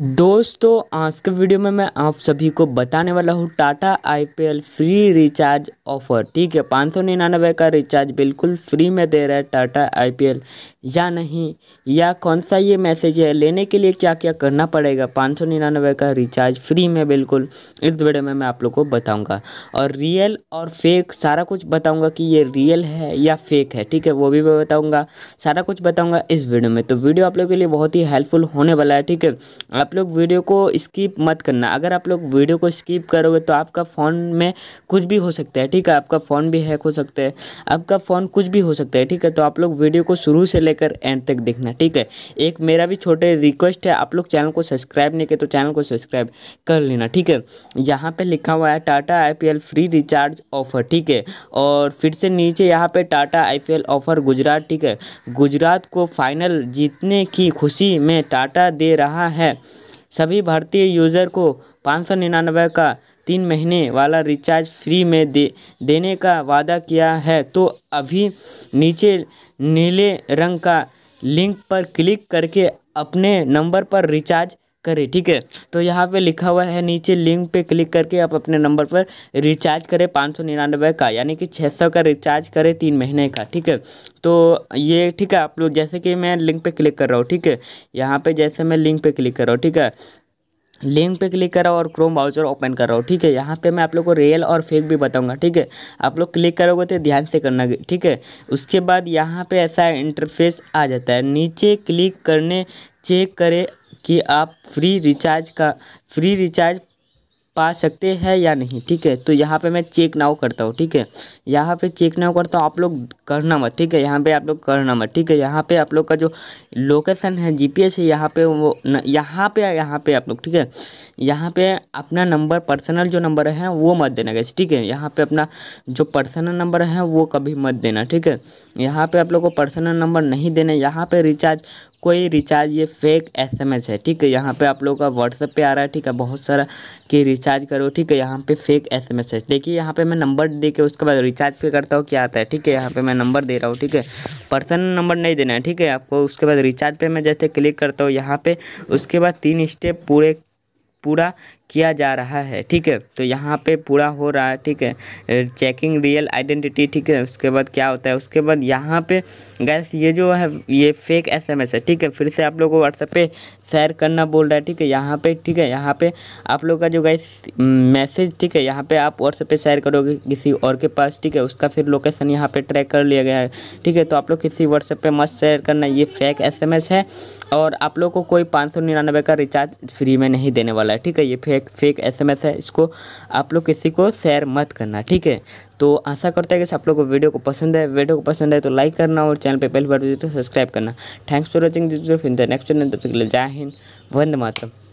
दोस्तों आज के वीडियो में मैं आप सभी को बताने वाला हूँ Tata IPL free recharge offer ठीक है पाँच सौ निन्यानवे का रिचार्ज बिल्कुल फ्री में दे रहा है टाटा आईपीएल या नहीं या कौन सा ये मैसेज है लेने के लिए क्या क्या करना पड़ेगा पाँच सौ निन्यानवे का रिचार्ज फ्री में बिल्कुल इस वीडियो में मैं आप लोग को बताऊँगा और रियल और फेक सारा कुछ बताऊँगा कि ये रियल है या फेक है ठीक है वो भी मैं बताऊँगा सारा कुछ बताऊँगा इस वीडियो में तो वीडियो आप लोग के लिए बहुत ही हेल्पफुल होने वाला है ठीक है आप आप लोग वीडियो को स्किप मत करना अगर आप लोग वीडियो को स्किप करोगे तो आपका फ़ोन में कुछ भी हो सकता है ठीक है आपका फ़ोन भी हैक हो सकता है आपका फ़ोन कुछ भी हो सकता है ठीक है तो आप लोग वीडियो को शुरू से लेकर एंड तक देखना ठीक है एक मेरा भी छोटे रिक्वेस्ट है आप लोग चैनल को सब्सक्राइब नहीं किया तो चैनल को सब्सक्राइब कर लेना ठीक है यहाँ पर लिखा हुआ है Tata I free recharge offer ठीक है और फिर से नीचे यहाँ पर टाटा आई ऑफर गुजरात ठीक है गुजरात को फाइनल जीतने की खुशी में टाटा दे रहा है सभी भारतीय यूज़र को पाँच सौ निन्यानवे का तीन महीने वाला रिचार्ज फ्री में दे देने का वादा किया है तो अभी नीचे नीले रंग का लिंक पर क्लिक करके अपने नंबर पर रिचार्ज करें ठीक है तो यहाँ पे लिखा हुआ है नीचे लिंक पे क्लिक करके आप अपने नंबर पर रिचार्ज करें पाँच सौ निन्यानवे का यानी कि छः सौ का रिचार्ज करें तीन महीने का ठीक है तो ये ठीक है आप लोग जैसे कि मैं लिंक पे क्लिक कर रहा हूँ ठीक है यहाँ पे जैसे मैं लिंक पे क्लिक कर रहा हूँ ठीक है लिंक पे क्लिक कर रहा हूँ और क्रोम ब्राउजर ओपन कर रहा हूँ ठीक है यहाँ पे मैं आप लोग को रियल और फेक भी बताऊँगा ठीक है आप लोग क्लिक करोगे तो ध्यान से करना ठीक है उसके बाद यहाँ पे ऐसा इंटरफेस आ जाता है नीचे क्लिक करने चेक करें कि आप फ्री रिचार्ज का फ्री रिचार्ज पा सकते हैं या नहीं ठीक है तो यहाँ पे मैं चेक नाउ करता हूँ ठीक है यहाँ पे चेक नाउ करता हूँ आप लोग करना मत ठीक है यहाँ पे आप लोग करना मत ठीक है यहाँ पे आप लोग का जो लोकेशन है जीपीएस है यहाँ पे वो न, यहाँ पे यहाँ पे आप लोग ठीक है यहाँ पे अपना नंबर पर्सनल जो नंबर है वो मत देना गैस ठीक है यहाँ पर अपना जो पर्सनल नंबर है वो कभी मत देना ठीक है यहाँ पर आप लोग को पर्सनल नंबर नहीं देना यहाँ पर रिचार्ज कोई रिचार्ज ये फेक एसएमएस है ठीक है यहाँ पे आप लोगों का व्हाट्सएप पे आ रहा है ठीक है बहुत सारा कि रिचार्ज करो ठीक है यहाँ पे फेक एसएमएस है देखिए यहाँ पे मैं नंबर दे के उसके बाद रिचार्ज पे करता हूँ क्या आता है ठीक है यहाँ पे मैं नंबर दे रहा हूँ ठीक है पर्सनल नंबर नहीं देना है ठीक है आपको उसके बाद रिचार्ज पे मैं जैसे क्लिक करता हूँ यहाँ पे उसके बाद तीन स्टेप पूरे पूरा किया जा रहा है ठीक है तो यहाँ पे पूरा हो रहा है ठीक है चेकिंग रियल आइडेंटिटी ठीक है उसके बाद क्या होता है उसके बाद यहाँ पे गैस ये जो है ये फेक एसएमएस है ठीक है फिर से आप लोगों को व्हाट्सएप पे शेयर करना बोल रहा है ठीक है यहाँ पे ठीक है यहाँ पे आप लोग का जो गैस मैसेज ठीक है यहाँ पर आप व्हाट्सएप पर शेयर करोगे किसी और के पास ठीक है उसका फिर लोकेसन यहाँ पर ट्रैक कर लिया गया है ठीक है तो आप लोग किसी व्हाट्सएप पर मस्त शेयर करना ये फेक एस है और आप लोग को कोई पाँच का रिचार्ज फ्री में नहीं देने वाला है ठीक है ये फेक फेक फेक एसएमएस है इसको आप लोग किसी को शेयर मत करना ठीक है तो आशा करते हैं कि आप लोग को वीडियो को पसंद है वीडियो को पसंद है तो लाइक करना और चैनल पर पहली बार तो सब्सक्राइब करना thanks for watching this video next जय हिंद वंद मातम